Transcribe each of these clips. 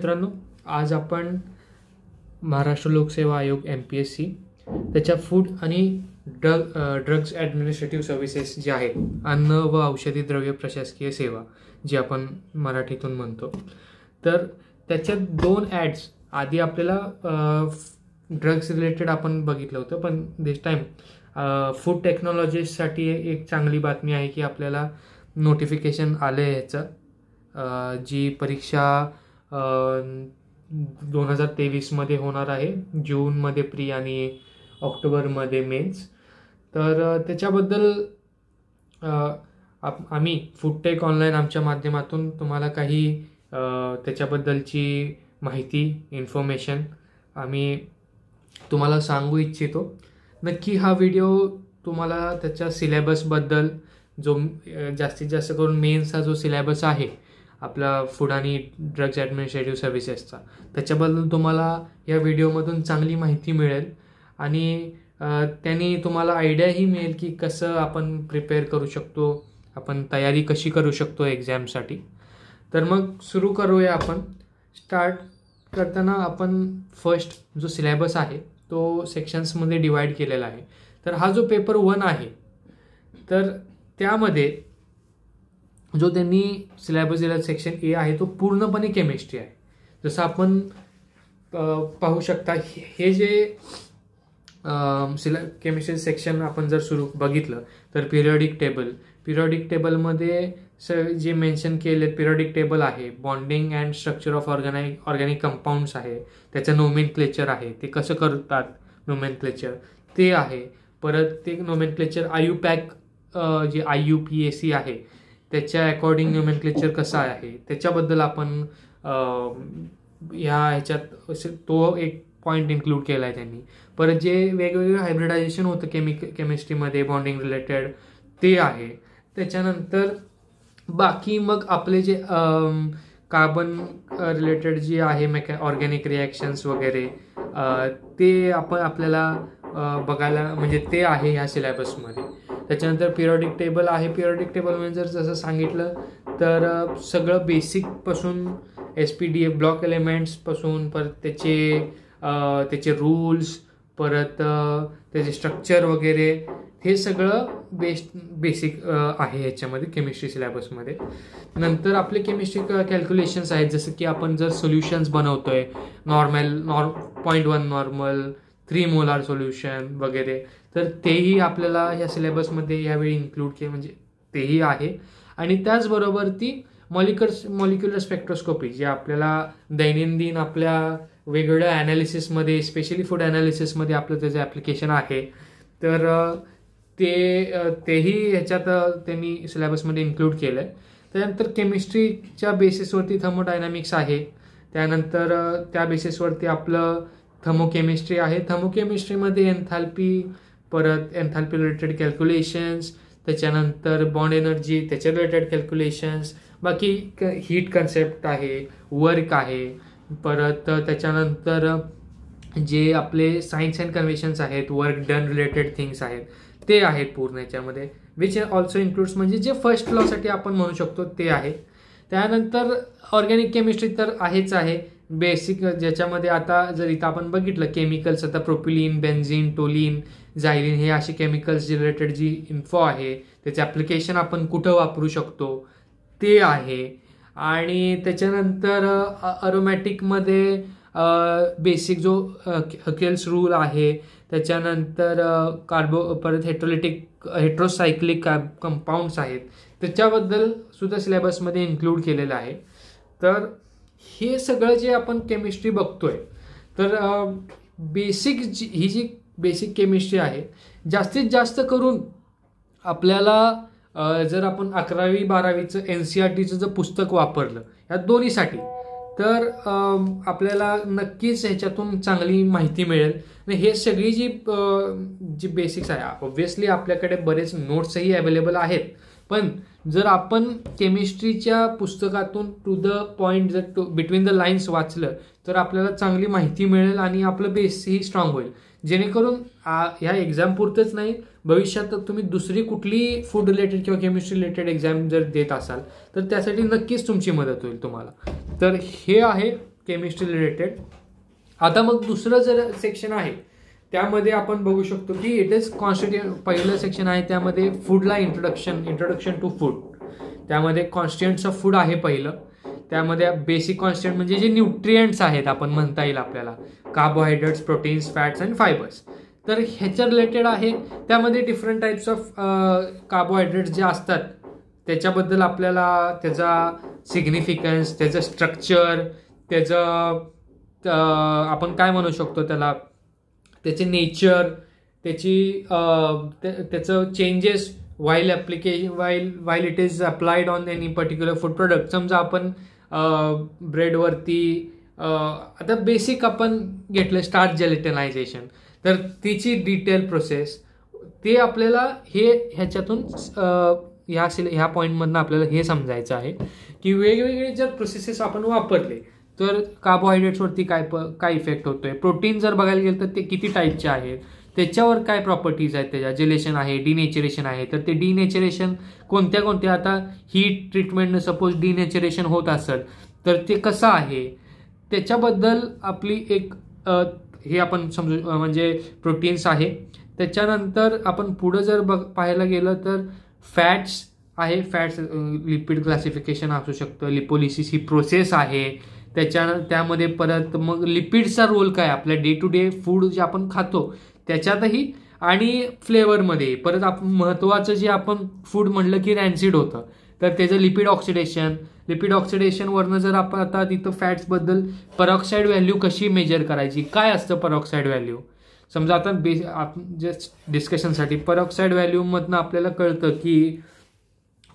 मित्रांनो आज आपण महाराष्ट्र लोकसेवा आयोग एम पी एस सी त्याच्या फूड आणि ड्रग ड्रग्ज ॲडमिनिस्ट्रेटिव्ह सर्व्हिसेस जे आहेत अन्न व औषधी द्रव्य प्रशासकीय सेवा जी आपण मराठीतून म्हणतो तर त्याच्यात दोन ॲड्स आधी आपल्याला ड्रग्ज रिलेटेड आपण बघितलं होतं पण दिस टाईम फूड टेक्नॉलॉजीसाठी एक चांगली बातमी आहे की आपल्याला नोटिफिकेशन आलं आहे ह्याचं जी परीक्षा दोन हजार तेवीसमध्ये होणार आहे जूनमध्ये प्री आणि ऑक्टोबरमध्ये मेन्स तर त्याच्याबद्दल आप आम्ही फूडटेक ऑनलाईन आमच्या माध्यमातून तुम्हाला काही त्याच्याबद्दलची माहिती इन्फॉर्मेशन आम्ही तुम्हाला सांगू इच्छितो नक्की हा व्हिडिओ तुम्हाला त्याच्या सिलेबसबद्दल जो जास्तीत जास्त करून मेन्सचा जो सिलेबस आहे आपला फूड आणि ड्रग्ज ॲडमिनिस्ट्रेटिव्ह सर्व्हिसेसचा त्याच्याबद्दल तुम्हाला या व्हिडिओमधून चांगली माहिती मिळेल आणि त्यांनी तुम्हाला आयडियाही मिळेल की कसं आपण प्रिपेअर करू शकतो आपण तयारी कशी करू शकतो एक्झामसाठी तर मग सुरू करूया आपण स्टार्ट करताना आपण फर्स्ट जो सिलेबस आहे तो सेक्शन्समध्ये डिवाईड केलेला आहे तर हा जो पेपर वन आहे तर त्यामध्ये जो त्यांनी सिलेबस दिला सेक्शन ए आहे तो पूर्णपणे केमिस्ट्री आहे जसं आपण पाहू शकता हे जे सिला केमिस्ट्री सेक्शन आपण जर सुरू बघितलं तर पिरियॉडिक टेबल पिरियॉडिक टेबलमध्ये स जे मेन्शन केले पिरियॉडिक टेबल आहे bonding and structure of organic organic compounds आहे त्याचं नोमेन क्लेचर आहे ते कसं करतात नोमेन क्लेचर ते आहे परत ते नोमेन क्लेचर यू पॅक जे I U P A C आहे त्याच्या अकॉर्डिंग न्यूमेन क्लेचर कसा आहे त्याच्याबद्दल आपण ह्या ह्याच्यात तो एक पॉईंट इन्क्लूड केला आहे त्यांनी परत जे वेगवेगळं हायब्रिडायझेशन होतं केमिक केमिस्ट्रीमध्ये बॉन्डिंग रिलेटेड ते आहे त्याच्यानंतर बाकी मग आपले जे कार्बन रिलेटेड जे आहे मेकॅ ऑर्गॅनिक रिॲक्शन्स वगैरे ते आपण आपल्याला बघायला म्हणजे ते आहे ह्या सिलेबसमध्ये त्याच्यानंतर पिरियॉडिक टेबल आहे पिरियॉडिक टेबल म्हणजे जर जसं सांगितलं तर सगळं बेसिकपासून S P D F block एलिमेंट्सपासून परत त्याचे त्याचे रूल्स परत त्याचे स्ट्रक्चर वगैरे हे सगळं बेस बेसिक आहे याच्यामध्ये केमिस्ट्री सिलेबसमध्ये नंतर आपले केमिस्ट्री कॅल्क्युलेशन्स आहेत जसं की आपण जर सोल्युशन्स बनवतो आहे normal norm point one normal three molar solution वगैरे तर तेही आपल्याला ह्या सिलेबसमध्ये यावेळी इन्क्लूड केले म्हणजे तेही आहे आणि त्याचबरोबर ती मॉलिकर्स मॉलिक्युलर स्पेक्ट्रोस्कोपी जे आपल्याला दैनंदिन आपल्या वेगवेगळ्या ॲनालिसिसमध्ये स्पेशली फूड ॲनालिसिसमध्ये आपलं त्याचं ॲप्लिकेशन आहे तर ते तेही ह्याच्यात त्यांनी सिलेबसमध्ये इन्क्लूड केलं आहे त्यानंतर केमिस्ट्रीच्या बेसिसवरती थर्मोडायनामिक्स आहे त्यानंतर त्या बेसिसवरती आपलं थर्मोकेमिस्ट्री आहे थर्मोकेमिस्ट्रीमध्ये एन्थॅल्पी परत एन्थॅल्पी रिलेटेड कॅल्क्युलेशन्स त्याच्यानंतर बॉन्ड एनर्जी त्याच्या रिलेटेड कॅल्क्युलेशन्स बाकी हीट कन्सेप्ट आहे वर्क आहे परत त्याच्यानंतर जे आपले सायन्स अँड कन्व्हेशन्स आहेत वर्क डन रिलेटेड थिंग्स आहेत ते आहेत पूर्ण याच्यामध्ये विच ऑल्सो इन्क्लूड्स म्हणजे जे फर्स्ट लॉसाठी आपण म्हणू शकतो ते आहे त्यानंतर ऑर्गॅनिक केमिस्ट्री तर आहेच आहे बेसिक ज्याच्यामध्ये आता जर इथं आपण बघितलं केमिकल्स आता प्रोपिलिन बेन्झिन टोलिन झायलिन हे असे केमिकल्स रिलेटेड जी इन्फो आहे त्याचे ॲप्लिकेशन आपण कुठं वापरू शकतो ते आहे आणि त्याच्यानंतर अरोमॅटिकमध्ये बेसिक जो हकेल्स रूल आहे त्याच्यानंतर कार्बो परत हेट्रोलिटिक हेट्रोसायक्लिक कंपाऊंड्स आहेत त्याच्याबद्दल सुद्धा सिलेबसमध्ये इन्क्लूड केलेलं आहे तर हे सगळं जे आपण केमिस्ट्री बघतोय तर बेसिक जी ही जी बेसिक केमिस्ट्री आहे जास्तीत जास्त करून आपल्याला जर आपण अकरावी बारावीचं एन सी आर टीचं जर पुस्तक वापरलं या दोन्हीसाठी तर आपल्याला नक्कीच ह्याच्यातून चांगली माहिती मिळेल आणि हे सगळी जी जी बेसिक्स आहे ऑब्व्हियसली आपल्याकडे बरेच नोट्सही अवेलेबल आहेत पण जर आपण केमिस्ट्रीच्या पुस्तकातून टू द पॉईंट जर टू बिटवीन द लाईन्स वाचलं तर आपल्याला चांगली माहिती मिळेल आणि आपलं बेसही स्ट्रॉंग होईल जेणेकरून ह्या पुरतंच नाही भविष्यात तुम्ही दुसरी कुठली फूड रिलेटेड किंवा केमिस्ट्री रिलेटेड एक्झाम जर देत असाल तर त्यासाठी नक्कीच तुमची मदत होईल तुम्हाला तर हे आहे केमिस्ट्री रिलेटेड आता मग दुसरं जर सेक्शन आहे त्यामध्ये आपण बघू शकतो की इट इज कॉन्स्टिट्युएंट पहिलं सेक्शन आहे त्यामध्ये फूडला इंट्रोडक्शन इंट्रोडक्शन टू फूड त्यामध्ये कॉन्स्टिट्युएंट्स ऑफ फूड आहे पहिलं त्यामध्ये बेसिक कॉन्स्टंट म्हणजे जे न्यूट्रियंट्स आहेत आपण म्हणता येईल आपल्याला carbohydrates proteins fats and fibres तर ह्याच्या रिलेटेड आहे त्यामध्ये डिफरंट टाईप्स ऑफ कार्बोहायड्रेट्स जे असतात त्याच्याबद्दल आपल्याला त्याचा सिग्निफिकन्स त्याचं स्ट्रक्चर त्याचं आपण काय म्हणू शकतो त्याला त्याचे नेचर त्याची त्याचं चेंजेस वाईल ॲप्लिके while while it is applied on any particular food product समजा आपण ब्रेडवरती आता बेसिक आपण घेतलं स्टार्ट जेलिटनायझेशन तर तिची डिटेल प्रोसेस ते आपल्याला हे ह्याच्यातून ह्या सिले ह्या पॉईंटमधनं आपल्याला हे समजायचं आहे की वेगवेगळे जर प्रोसेसेस आपण वापरले तर कार्बोहायड्रेट्सवरती काय प काय इफेक्ट होतो आहे प्रोटीन जर बघायला गेलं तर ते किती टाईपचे आहेत त्याच्यावर काय प्रॉपर्टीज आहेत त्याच्या जेलेशन आहे डिनेचरेशन आहे तर ते डिनेचरेशन कोणत्या कोणत्या आता ही ट्रीटमेंटनं सपोज डिनेचरेशन होत असेल तर ते कसं आहे त्याच्याबद्दल आपली एक हे आपण समजू म्हणजे प्रोटीन्स आहे त्याच्यानंतर आपण पुढं जर बघ पाहायला गेलं तर फॅट्स आहे फॅट्स लिपिड क्लासिफिकेशन असू शकतं लिपोलिसिस ही प्रोसेस आहे त्याच्या त्यामध्ये परत मग लिपिडचा रोल काय आपल्या डे टू डे फूड जे आपण खातो त्याच्यातही आणि फ्लेवरमध्ये परत आपण महत्त्वाचं जे आपण फूड म्हटलं की रॅन्सिड होतं तर त्याचं लिपिड ऑक्सिडेशन लिपिड ऑक्सिडेशनवरनं जर आपण आता तिथं फॅट्सबद्दल परऑक्साईड व्हॅल्यू कशी मेजर करायची काय असतं परऑक्साईड व्हॅल्यू समजा आता बे आप जस्ट डिस्कशनसाठी परऑक्साईड व्हॅल्यूमधनं आपल्याला कळतं की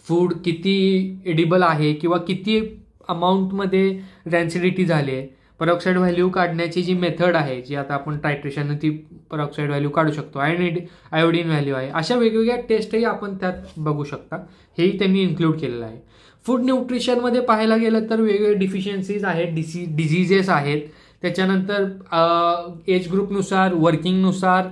फूड किती एडिबल आहे किंवा किती अमाऊंटमध्ये डेन्सिडिटी झाली आहे परऑक्साईड व्हॅल्यू काढण्याची जी मेथड आहे जी आता आपण टायट्रेशन ती परऑक्साईड व्हॅल्यू काढू शकतो आयनिड आयोडीन व्हॅल्यू आहे अशा वेगवेगळ्या टेस्टही आपण त्यात बघू शकता हेही त्यांनी इन्क्लूड केलेलं आहे फूड न्यूट्रिशनमध्ये पाहायला गेलं तर वेगवेगळे डिफिशियन्सीज आहेत डिसी डिझिजेस आहेत त्याच्यानंतर एज ग्रुपनुसार वर्किंगनुसार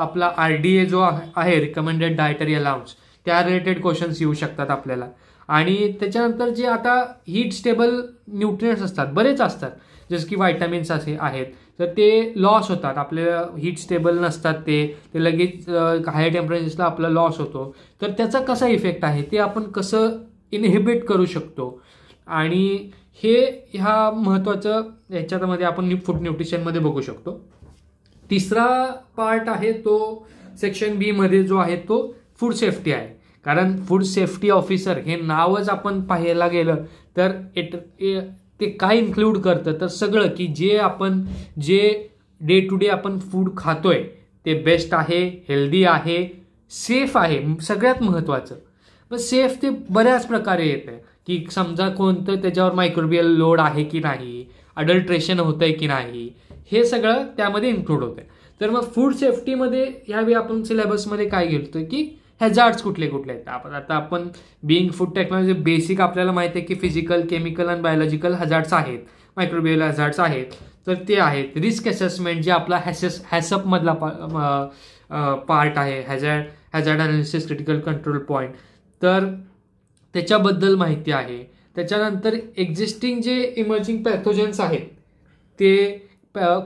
आपला आर डी ए जो आहे रिकमेंडेड डायटरी अलाउन्स त्या रिलेटेड क्वेश्चन्स येऊ शकतात आपल्याला आणि त्याच्यानंतर जे आता हीट स्टेबल न्यूट्रिएंट्स असतात बरेच असतात जसं की व्हायटामिन्स असे आहेत तर ते लॉस होतात आपल्या हीट स्टेबल नसतात ते ते लगेच हाय टेम्परेचरला आपला लॉस होतो तर त्याचा कसा इफेक्ट आहे ते आपण कसं इनहिबिट करू शकतो आणि हे ह्या महत्त्वाचं ह्याच्यामध्ये आपण फूड न्यूट्रिशनमध्ये बघू शकतो तिसरा पार्ट आहे तो सेक्शन बीमध्ये जो आहे तो फूड सेफ्टी आहे कारण फूड सेफ्टी ऑफिसर हे नावच आपण पाहायला गेलं तर एट ते काय इन्क्लूड करतं तर सगळं की जे आपण जे डे टू डे आपण फूड खातोय ते बेस्ट आहे हेल्दी आहे सेफ आहे सगळ्यात महत्त्वाचं मग सेफ ते बऱ्याच प्रकारे आहे की समजा कोणतं त्याच्यावर मायक्रोबियल लोड आहे की नाही अडल्ट्रेशन होतं आहे की नाही हे सगळं त्यामध्ये इन्क्लूड होतं तर मग फूड सेफ्टीमध्ये यावेळी आपण सिलेबसमध्ये काय गेलो की हॅजार्ड्स कुठले कुठले आहेत आपण आता आपण बिईंग फूड टेक्नॉलॉजी बेसिक आपल्याला माहिती आहे की फिजिकल केमिकल आणि बायोलॉजिकल हजार्ड्स आहेत मायक्रोबियल हजार्ड्स आहेत तर ते आहेत रिस्क असेसमेंट जे आपला हॅसेस हॅसअपमधला पार्ट आहे hazard hazard analysis critical control point तर त्याच्याबद्दल माहिती आहे त्याच्यानंतर एक्झिस्टिंग जे इमर्जिंग पॅथोजन्स आहेत ते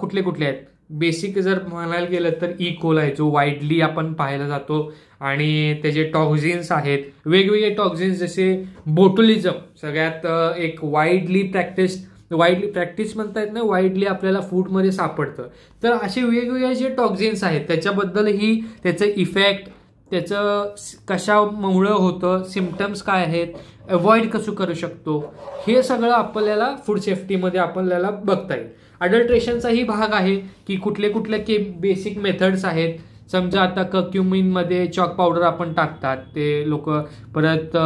कुठले कुठले आहेत बेसिक जर म्हणायला गेलं तर इकोल e. आहे जो वाईडली आपण पाहायला जातो आणि त्याचे टॉक्झिन्स आहेत वेगवेगळे टॉक्झिन्स जसे बोटुलिझम सगळ्यात एक वाईडली प्रॅक्टिस वाईडली प्रॅक्टिस म्हणता येत नाही वाईडली आपल्याला फूडमध्ये सापडतं तर असे वेगवेगळे जे टॉक्झिन्स आहेत त्याच्याबद्दलही त्याचं इफेक्ट त्याचं कशामुळं होतं सिमटम्स काय आहेत अवॉइड कसं करू शकतो हे सगळं आपल्याला फूड सेफ्टीमध्ये आपल्याला बघता येईल अडल्ट्रेशनचाही भाग आहे की कुठले कुठले के बेसिक मेथड्स आहेत समजा आता कक्युमिनमध्ये चॉक पावडर आपण टाकतात ते लोक परत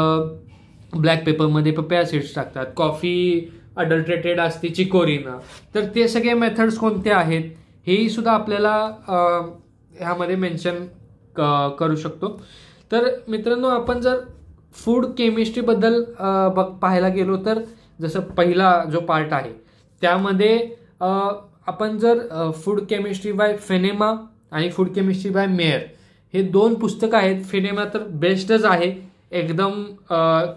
ब्लॅक पेपरमध्ये पपया सीड्स टाकतात कॉफी अडल्ट्रेटेड असते चिकोरीनं तर ते सगळे मेथड्स कोणते आहेत हेही सुद्धा आपल्याला ह्यामध्ये मेन्शन क करू शकतो तर मित्रांनो आपण जर फूड केमिस्ट्रीबद्दल बघ पाहायला गेलो तर जसं पहिला जो पार्ट आहे त्यामध्ये आपण जर फूड केमिस्ट्री बाय फेनेमा आणि फूड केमिस्ट्री बाय मेयर हे दोन पुस्तकं आहेत फिनेमा तर बेस्टच आहे एकदम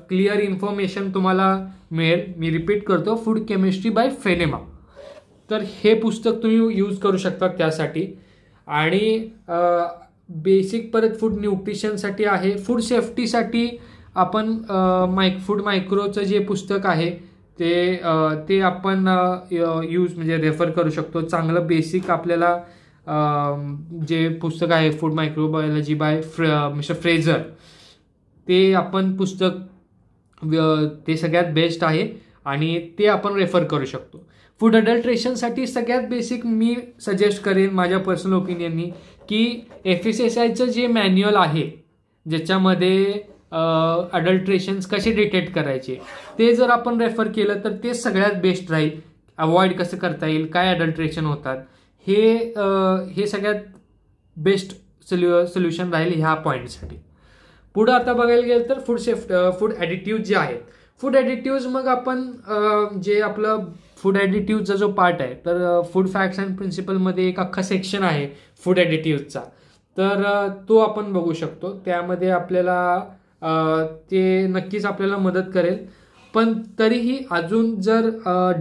क्लिअर इन्फॉर्मेशन तुम्हाला मिळेल मी रिपीट करतो फूड केमिस्ट्री बाय फेनेमा तर हे पुस्तक तुम्ही यूज करू शकता त्यासाठी आणि बेसिक परत फूड न्यूट्रिशनसाठी आहे फूड सेफ्टीसाठी आपण मायक फूड मायक्रोचं जे पुस्तक आहे ते ते आपण यूज म्हणजे रेफर करू शकतो चांगलं बेसिक आपल्याला जे पुस्तक आहे फूड मायक्रोबायोलॉजी बाय फ्र मिस्टर फ्रेझर ते आपण पुस्तक ते सगळ्यात बेस्ट आहे आणि ते आपण रेफर करू शकतो फूड अडल्ट्रेशनसाठी सगळ्यात बेसिक मी सजेस्ट करेन माझ्या पर्सनल ओपिनियननी की एफ एस एस आयचं जे मॅन्युअल आहे ज्याच्यामध्ये अडल्ट्रेशन्स कसे डिटेक्ट करायचे ते जर आपण रेफर केलं तर ते सगळ्यात बेस्ट राहील अवॉइड कसं करता येईल काय अडल्ट्रेशन होतात हे हे सगळ्यात बेस्ट सोल्यु सोल्युशन राहील ह्या पॉईंटसाठी पुढं आता बघायला गेलं तर फूड सेफ्ट फूड ॲडिट्यूज जे आहेत फूड ॲडिटिव्ज मग आपण जे आपलं फूड ॲडिटिव्हचा जो पार्ट आहे तर फूड फॅक्ट्स अँड प्रिन्सिपलमध्ये एक अख्खा सेक्शन आहे फूड ॲडिटिव्हचा तर तो आपण बघू शकतो त्यामध्ये आपल्याला ते नक्कीच आपल्याला मदत करेल पण तरीही अजून जर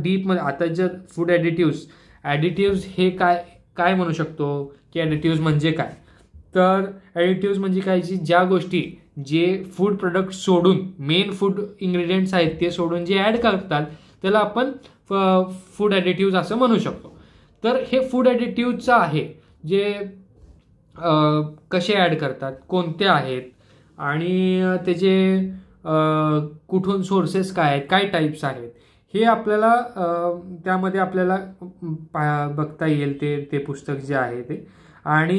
डीपमध्ये आता जर फूड ॲडिट्यूज ॲडिटिव्ज हे काय काय म्हणू शकतो की ॲडिटिव्ज म्हणजे काय तर ॲडिटिव्ज म्हणजे काय जी ज्या गोष्टी जे फूड प्रोडक्ट सोडून मेन फूड इंग्रेडियंट्स आहेत ते सोडून जे ॲड करतात त्याला आपण फूड ॲडिटिव्ज असं म्हणू शकतो तर हे फूड ॲडिटिव्जचं आहे जे कसे ॲड करतात कोणते आहेत आणि त्याचे कुठून सोर्सेस काय आहेत काय टाईप्स आहेत हे आपल्याला त्यामध्ये आपल्याला पा बघता येईल ते ते पुस्तक जे आहे ते आणि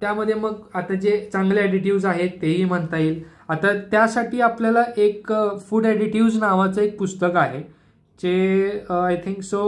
त्यामध्ये मग आता जे चांगले ॲडिटिव्ज आहेत तेही म्हणता येईल आता त्यासाठी आपल्याला एक फूड ॲडिटिव्ज नावाचं एक पुस्तक आहे जे आय थिंक सो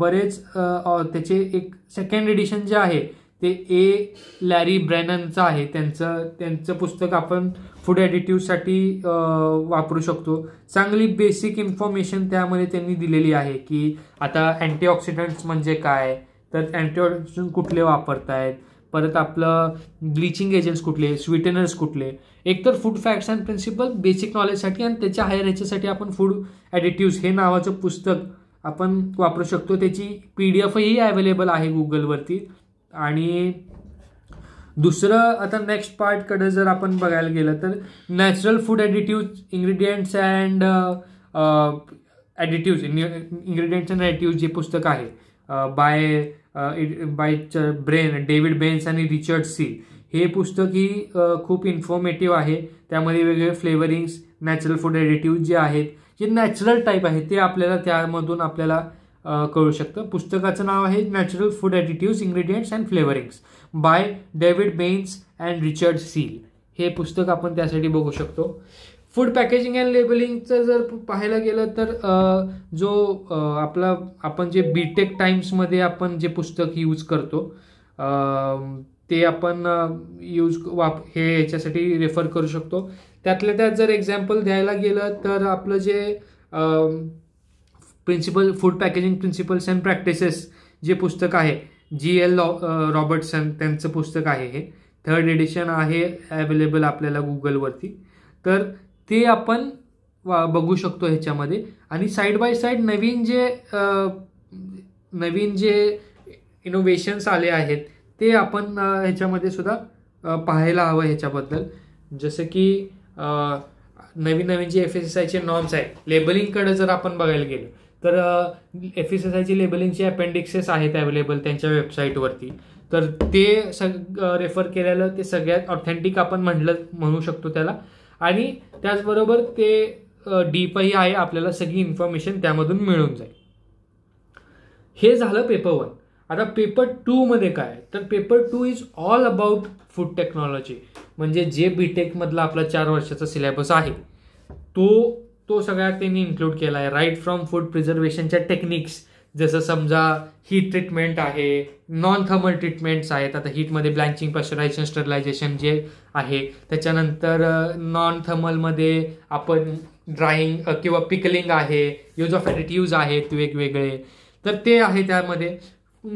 बरेच त्याचे एक सेकंड एडिशन जे आहे ते ए लॅरी ब्रॅननचं आहे त्यांचं त्यांचं पुस्तक आपण फूड ॲडिटिव्हसाठी वापरू शकतो चांगली बेसिक इन्फॉर्मेशन त्यामध्ये त्यांनी दिलेली आहे की आता अँटीऑक्सिडंट्स म्हणजे काय तर अँटीऑक्सिडंट कुठले वापरतायत परत आपलं ब्लिचिंग एजंट्स कुठले स्वीटनर्स कुठले एकतर food facts and principle basic नॉलेजसाठी आणि त्याच्या हायर ह्याच्यासाठी आपण फूड ॲडिटिव्स हे नावाचं पुस्तक आपण वापरू शकतो त्याची पी डी एफही अवेलेबल आहे गुगलवरती आणि दुसरं आता नेक्स्ट पार्टकडे जर आपण बघायला गेलं तर natural food additive ingredients and additives ingredients and additives जे पुस्तक आहे by by brain David Baines and Richard C हे पुस्तक ही uh, खूप इन्फॉर्मेटिव्ह आहे त्यामध्ये वेगवेगळे फ्लेवरिंग्स नॅचरल फूड ॲडिटिव्ह जे आहेत जे नॅचरल टाईप आहेत ते आपल्याला त्यामधून आपल्याला कळू शकतं पुस्तकाचं नाव आहे natural food attitudes ingredients and flavourings by David Baines and Richard Seal हे पुस्तक आपण त्यासाठी बघू शकतो फूड पॅकेजिंग अँड लेबलिंगचं जर पाहायला गेलं तर जो आपला आपण जे बीटेक टाईम्समध्ये आपण जे पुस्तक यूज करतो ते आपण यूज वाप हे याच्यासाठी रेफर करू शकतो त्यातल्या त्यात जर एक्झाम्पल द्यायला गेलं तर आपलं जे principle food packaging principles and practices जे पुस्तक आहे जी एल रॉबर्टसन त्यांचं पुस्तक आहे हे थर्ड एडिशन आहे ॲवेलेबल आपल्याला गुगलवरती तर ते आपण बघू शकतो ह्याच्यामध्ये आणि साईड बाय साईड नवीन जे नवीन जे इनोव्हेशन्स आले आहेत ते आपण ह्याच्यामध्ये सुद्धा पाहायला हवं ह्याच्याबद्दल जसं की नवीन नवीन जे एफ एस एस आयचे नॉर्म्स आहेत लेबलिंगकडे जर आपण बघायला गेलं तर एफ एस एस आयची लेबलिंगचे अपेंडिक्सेस आहेत अवेलेबल त्यांच्या वेबसाईटवरती तर ते सग रेफर केलेलं ते सगळ्यात ऑथेंटिक आपण म्हटलं म्हणू शकतो त्याला आणि त्याचबरोबर ते डीपही आहे आपल्याला सगळी इन्फॉर्मेशन त्यामधून मिळून जाईल हे झालं पेपर वन आता पेपर टूमध्ये काय तर paper two is all about food technology म्हणजे जे बी टेकमधला आपला चार वर्षाचा सिलेबस आहे तो तो सगळ्यात त्यांनी इन्क्लूड केला आहे राईट फ्रॉम फूड प्रिझर्वेशनच्या टेक्निक्स जसं समजा हीट ट्रीटमेंट आहे नॉन थर्मल ट्रीटमेंट्स आहेत आता हीटमध्ये ब्लँचिंग पॉश्चरायझेशन स्टरलायझेशन जे आहे त्याच्यानंतर नॉन थर्मलमध्ये आपण ड्राईंग किंवा पिकलिंग आहे यूज ऑफ ॲडिटिव्ज आहेत वेगवेगळे तर ते आहे त्यामध्ये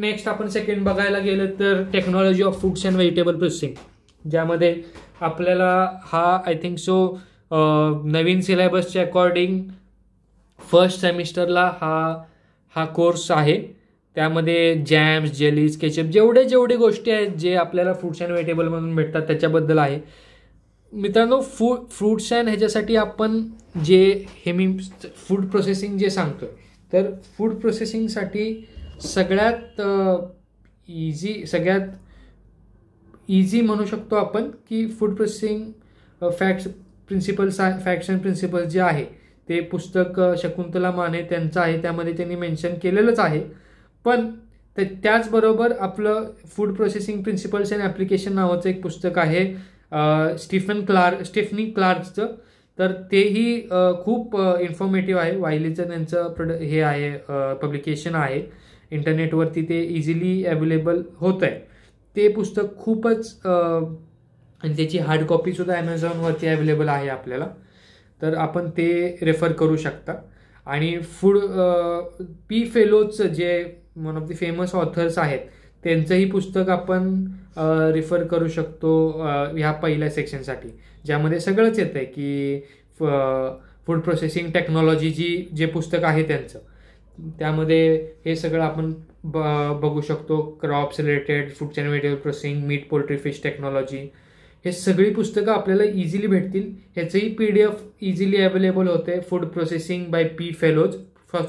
नेक्स्ट आपण सेकंड बघायला गेलं तर technology of foods and vegetable processing ज्यामध्ये आपल्याला हा आय थिंक सो नवीन सिलेबसचे अकॉर्डिंग फर्स्ट सेमिस्टरला हा हा कोर्स आहे त्यामध्ये जॅम्स जेलीज केचप जेवढे जेवढे गोष्टी आहेत जे आपल्याला फ्रूट्स अँड म्हणून भेटतात त्याच्याबद्दल आहे मित्रांनो फू फ्रूट्स अँड ह्याच्यासाठी आपण जे हे मी फूड प्रोसेसिंग जे सांगतो तर फूड प्रोसेसिंगसाठी सगळ्यात इझी सगळ्यात इझी म्हणू शकतो आपण की फूड प्रोसेसिंग फॅक्ट प्रिन्सिपल सा फॅक्शन प्रिन्सिपल जे आहे ते पुस्तक शकुंतला माने त्यांचं आहे त्यामध्ये त्यांनी मेन्शन केलेलंच आहे पण तर त्याचबरोबर आपलं food processing principles and application नावाचं एक पुस्तक आहे स्टीफन क्लार स्टिफनी क्लार्कचं तर तेही खूप इन्फॉर्मेटिव्ह आहे वाहिलीचं त्यांचं प्रोड हे आहे पब्लिकेशन आहे इंटरनेटवरती ते इझिली अवेलेबल होतं आहे ते पुस्तक खूपच आणि त्याची हार्ड कॉपीसुद्धा ॲमेझॉनवरती अवेलेबल आहे आपल्याला तर आपण ते रेफर करू शकता आणि फूड पी फेलोचं जे one of the famous authors आहेत त्यांचंही पुस्तक आपण रिफर करू शकतो ह्या पहिल्या सेक्शनसाठी ज्यामध्ये सगळंच येतं आहे की फूड प्रोसेसिंग टेक्नॉलॉजी जी जे पुस्तक आहे त्यांचं त्यामध्ये हे सगळं आपण ब बघू शकतो क्रॉप्स रिलेटेड फूड चॅन processing meat poultry fish technology हे सगळी पुस्तकं आपल्याला इझिली भेटतील ह्याचंही P D F easily available होते food processing by P Fellows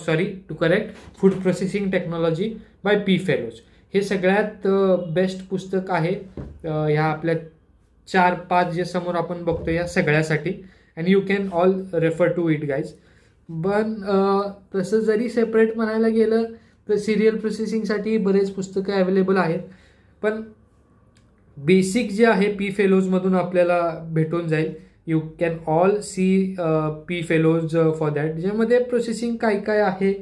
sorry to correct food processing technology by P Fellows हे सगळ्यात बेस्ट पुस्तक आहे ह्या आपल्या चार पाच जे समोर आपण बघतो या सगळ्यासाठी and you can all refer to it guys पण तसं जरी सेपरेट म्हणायला गेलं तर सिरियल प्रोसेसिंगसाठी बरेच पुस्तकं अवेलेबल आहेत पण बेसिक जे आहे पी फेलोजमधून आपल्याला भेटून जाईल you can all see P Fellows for that ज्यामध्ये प्रोसेसिंग काय काय आहे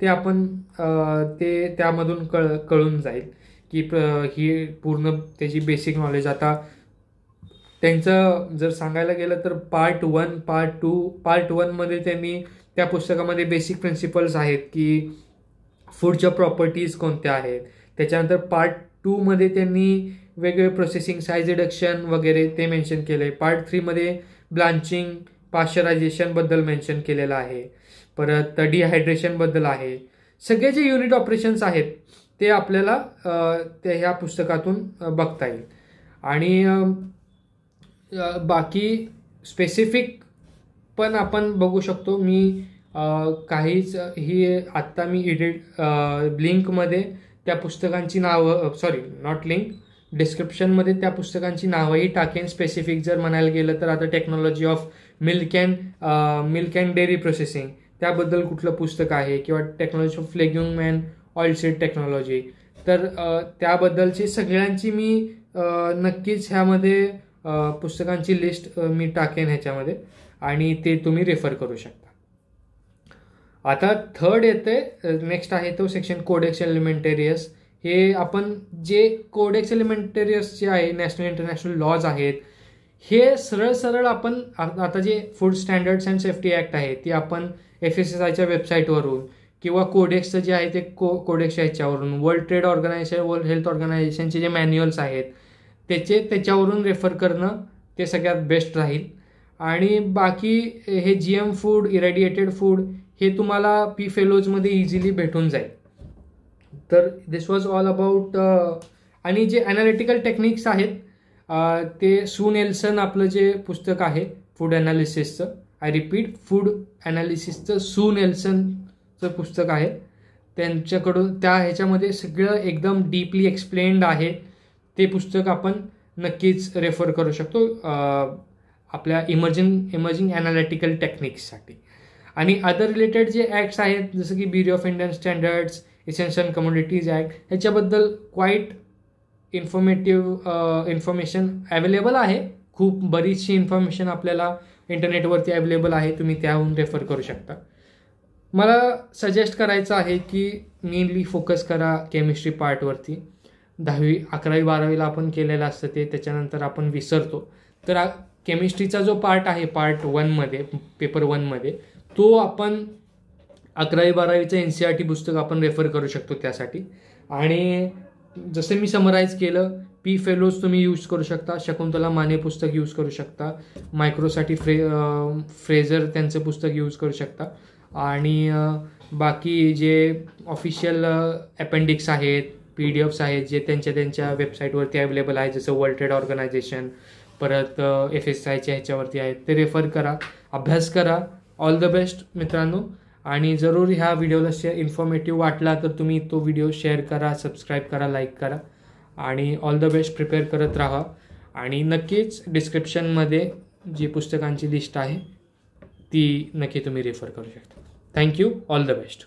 ते आपण uh, ते त्यामधून कळ कळून जाईल की uh, ही पूर्ण त्याची बेसिक नॉलेज आता त्यांचं जर सांगायला गेलं तर part one part two part वनमध्ये त्यांनी त्या पुस्तकामध्ये बेसिक प्रिन्सिपल्स आहेत की फूडच्या प्रॉपर्टीज कोणत्या आहेत त्याच्यानंतर पार्ट टूमध्ये त्यांनी वेगवेगळे प्रोसेसिंग साईज रिडक्शन वगैरे ते मेन्शन केलं आहे पार्ट थ्रीमध्ये ब्लांचिंग पाश्चरायझेशनबद्दल मेन्शन केलेलं आहे परत डिहायड्रेशनबद्दल आहे सगळे जे युनिट ऑपरेशन्स आहेत ते आपल्याला त्या ह्या पुस्तकातून बघता येईल आणि बाकी स्पेसिफिक पण आपण बघू शकतो मी काहीच ही आत्ता मी एडिट लिंकमध्ये त्या पुस्तकांची नावं सॉरी नॉट लिंक डिस्क्रिप्शनमध्ये त्या पुस्तकांची नावंही टाकेन स्पेसिफिक जर म्हणायला गेलं तर आता technology of milk and milk and dairy processing त्याबद्दल कुठलं पुस्तक आहे किंवा टेक्नॉलॉजी ऑफ फ्लेग्युंग मॅन ऑइल सीड टेक्नॉलॉजी तर uh, त्याबद्दलची सगळ्यांची मी uh, नक्कीच ह्यामध्ये uh, पुस्तकांची लिस्ट मी टाकेन ह्याच्यामध्ये आणि ते तुम्ही रेफर करू शकता आता थर्ड येते नेक्स्ट आहे तो सेक्शन कोडेक्स एलिमेंटेरियस हे आपण जे कोडेक्स एलिमेंटेरियस जे आहे नॅशनल इंटरनॅशनल लॉज आहेत हे सरळ सरळ आपण आता जे food standards and safety act आहे ते आपण एफ एस एस आयच्या वेबसाईटवरून किंवा कोडेक्सचं जे आहे ते को कोडेक्सच्या ह्याच्यावरून world trade organization world health ऑर्गनायझेशनचे जे मॅन्युअल्स आहेत त्याचे त्याच्यावरून रेफर करणं ते सगळ्यात बेस्ट राहील आणि बाकी हे G M food irradiated food हे तुम्हाला पी फेलोजमध्ये इझिली भेटून जाईल तर दिस वॉज ऑल अबाउट आणि जे ॲनालिटिकल टेक्निक्स आहेत uh, ते सून एल्सन आपलं जे पुस्तक आहे फूड ॲनालिसिसचं आय रिपीट फूड ॲनालिसिसचं सून एल्सनचं पुस्तक आहे त्यांच्याकडून त्या ह्याच्यामध्ये सगळं एकदम डीपली एक्सप्लेन्ड आहे ते पुस्तक आपण नक्कीच रेफर करू शकतो uh, आपल्या इमर्जिंग इमर्जिंग ॲनालिटिकल टेक्निक्ससाठी आणि अदर रिलेटेड जे ॲक्ट्स आहेत जसं की bureau of Indian standards essential commodities act ह्याच्याबद्दल क्वाईट इन्फॉर्मेटिव्ह इन्फॉर्मेशन अवेलेबल आहे खूप बरीचशी इन्फॉर्मेशन आपल्याला इंटरनेटवरती अवेलेबल आहे तुम्ही त्याहून रेफर करू शकता मला सजेस्ट करायचं आहे की मेनली फोकस करा केमिस्ट्री पार्टवरती दहावी अकरावी बारावीला आपण केलेलं असतं ते त्याच्यानंतर आपण विसरतो तर केमिस्ट्रीचा जो पार्ट आहे पार्ट वनमध्ये पेपर वनमध्ये तो आपण अकरावी बारावीचं एन सी आर टी पुस्तक आपण रेफर करू शकतो त्यासाठी आणि जसं मी समराईज केलं पी फेलोज तुम्ही यूज करू शकता शकुंतला माने पुस्तक यूज करू शकता मायक्रोसाठी फ्रे फ्रेझर त्यांचं पुस्तक यूज करू शकता आणि बाकी जे ऑफिशियल अपेंडिक्स आहेत पी डी एफ्स आहेत जे त्यांच्या त्यांच्या वेबसाईटवरती अवेलेबल आहे जसं वर्ल्ड ट्रेड ऑर्गनायझेशन परत एफ एस आयच्या ह्याच्यावरती आहेत ते रेफर करा अभ्यास करा ऑल द बेस्ट मित्रांनो आणि जरूर ह्या व्हिडिओला शे इन्फॉर्मेटिव्ह वाटला तर तुम्ही तो व्हिडिओ शेअर करा सबस्क्राईब करा लाईक करा आणि ऑल द बेस्ट प्रिपेअर करत राहा आणि नक्कीच डिस्क्रिप्शनमध्ये जी पुस्तकांची लिस्ट आहे ती नक्की तुम्ही रेफर करू शकता थँक्यू ऑल द बेस्ट